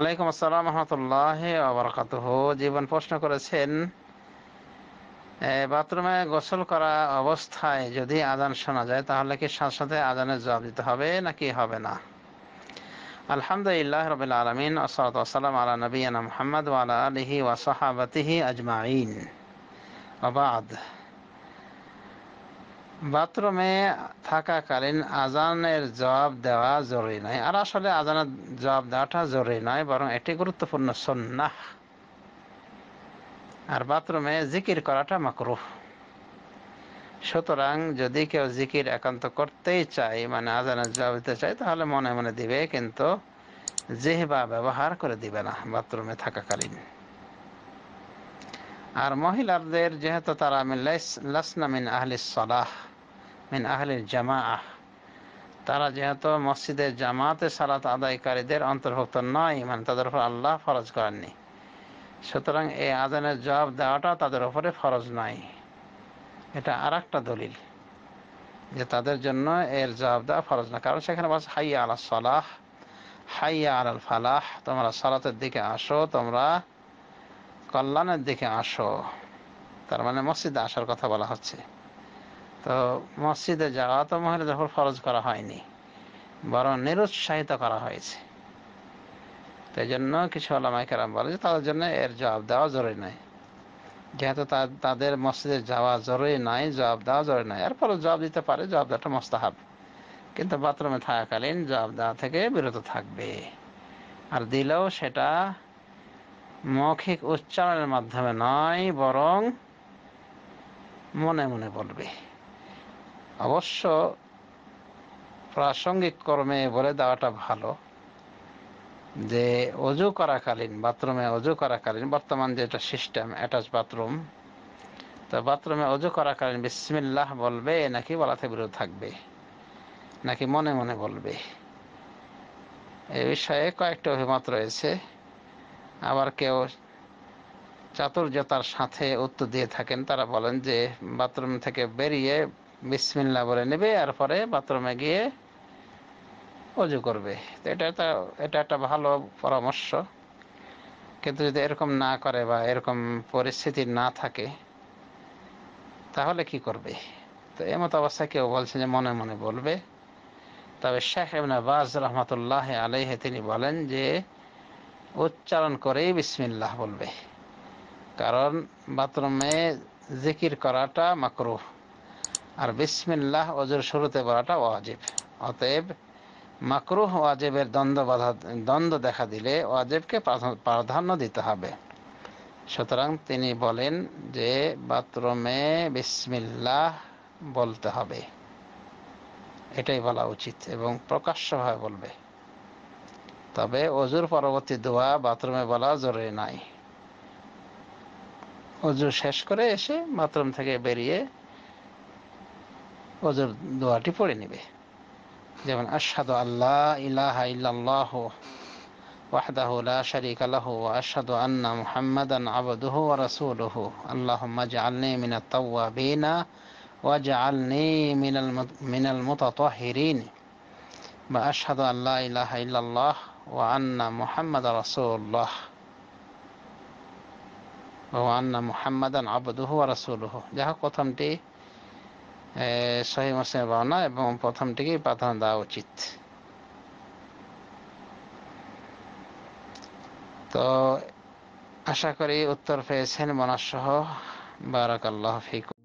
আলাইকুম আসসালাম রহমতুল্লাহ আবরকাত জীবন প্রশ্ন করেছেন বাথরুমে গোসল করা অবস্থায় যদি আজান শোনা যায় তাহলে কি সাথে সাথে আজানের জবাব দিতে হবে নাকি হবে না আলহামদুলিল্লাহ রবিল আলমিন আসসালাম আলা নবীনা মোহাম্মদ ওয়ালা আলহি ওয়াসাহাবতিহি আজমাইন আবাদ বাথরুমে থাকাকালীন আজানের জবাব দেওয়া জরুরি নয় আর আসলে আজানের জবাব দেওয়াটা জরুরি নয় বরং এটি গুরুত্বপূর্ণ সন্না আর বাথরুমে জিকির করাটা মাকরু সুতরাং যদি কেউ জিকির একান্ত করতেই চাই মানে আজানের জবাব দিতে চাই তাহলে মনে মনে দিবে কিন্তু জেহবা ব্যবহার করে দিবে না বাথরুমে থাকাকালীন আর মহিলাদের যেহেতু তারা লাসনা মিন আহলি সলাহ মিন আহলিল জামা আহ তারা যেহেতু মসজিদের জামাতে সালাত আদায়কারীদের অন্তর্ভুক্ত নয় মানে তাদের উপর আল্লাহ ফরজ করেননি সুতরাং এই আদানের জবাব দেওয়াটা তাদের উপরে ফরজ নয় এটা আর একটা দলিল যে তাদের জন্য এর জবাব দেওয়া ফরজ না কারণ সেখানে বাস হাইয়া আলা সলাহ হাইয়া আল ফালাহ তোমরা সালাতের দিকে আসো তোমরা কল্যাণের দিকে আসো তার মানে মসজিদে আসার কথা বলা হচ্ছে তো মসজিদে যাওয়া তো মহিলা যখন ফরজ করা হয়নি বরং নিরুৎসাহিত করা হয়েছে তাই জন্য কিছু আলামাইকেরাম বলে যে তাদের জন্য এর জবাব দেওয়া জরুরি নয় যেহেতু তাদের মসজিদে যাওয়া জরুরি নাই জবাব দেওয়া জরুরি নয় এরপরে জবাব দিতে পারে জবাব দেওয়াটা মোস্তাহাব কিন্তু বাথরুমে থাকাকালীন জবাব দেওয়া থেকে বিরত থাকবে আর দিলেও সেটা মৌখিক উচ্চারণের মাধ্যমে নয় বরং মনে মনে বলবে অবশ্য প্রাসঙ্গিক কর্মে বলে দেওয়াটা ভালো যে অজু করাকালীন বাথরুমে অজু করাকালীন বর্তমান যেটা সিস্টেম অ্যাটাচ বাথরুম তো বাথরুমে অজু করাকালীন বিসমিল্লাহ বলবে নাকি বলাতে বিরোধ থাকবে নাকি মনে মনে বলবে এ বিষয়ে কয়েকটা অভিমত রয়েছে আবার কেউ চাতুর্যতার সাথে উত্তর দিয়ে থাকেন তারা বলেন যে বাথরুম থেকে বেরিয়ে বিসমিল্লা বলে নেবে আর পরে বাথরুমে গিয়ে অজু করবে তো এটা একটা এটা একটা ভালো পরামর্শ কিন্তু যদি এরকম না করে বা এরকম পরিস্থিতি না থাকে তাহলে কি করবে তো এমত অবস্থায় কেউ বলছে যে মনে মনে বলবে তবে শেখ ইবনা বাজ রহমতুল্লাহ আলহে তিনি বলেন যে উচ্চারণ করে বিসমিল্লাহ বলবে কারণ বাথরুমে জিকির করাটা মাকরু আর বিসমিল্লাহ অজুর শুরুতে বলাটা ওয়াজিব অতএব মাকরুহ ওয়াজেবের দ্বন্দ্ব বাধা দ্বন্দ্ব দেখা দিলে ওয়াজেবকে প্রাধান্য দিতে হবে সুতরাং তিনি বলেন যে বাথরুমে বিসমিল্লাহ বলতে হবে এটাই বলা উচিত এবং প্রকাশ্যভাবে বলবে তবে অজুর পরবর্তী দোয়া বাথরুমে বলা জরুরি নাই অজুর শেষ করে এসে বাথরুম থেকে বেরিয়ে অজুর দোয়াটি পড়ে নিবে যেমন আশাদু আল্লাহ ইলাহা ইল্লাল্লাহ ওয়াহদাহু লা শারীকা লাহু ওয়া আশহাদু আন্না মুহাম্মাদান আবদুহু ওয়া রাসূলুহু আল্লাহুম্মা জাআলনি মিনাত তাওয়াবিনা ওয়া জাআলনি মিনাল মিনাল মুতাতাহহিরিন বা আশহাদু আল্লা ইলাহা ইল্লাল্লাহ ও আন্না মোহাম্মদ রাসোল্লাহ ও আন্না মোহাম্মদান আবদুহ রাসুলহ যাহা প্রথমটি সহি মুসলিমের ভাবনা এবং প্রথমটিকে প্রাধান্য দেওয়া উচিত তো আশা করি উত্তর পেয়েছেন মনাসহ আল্লাহ ফিক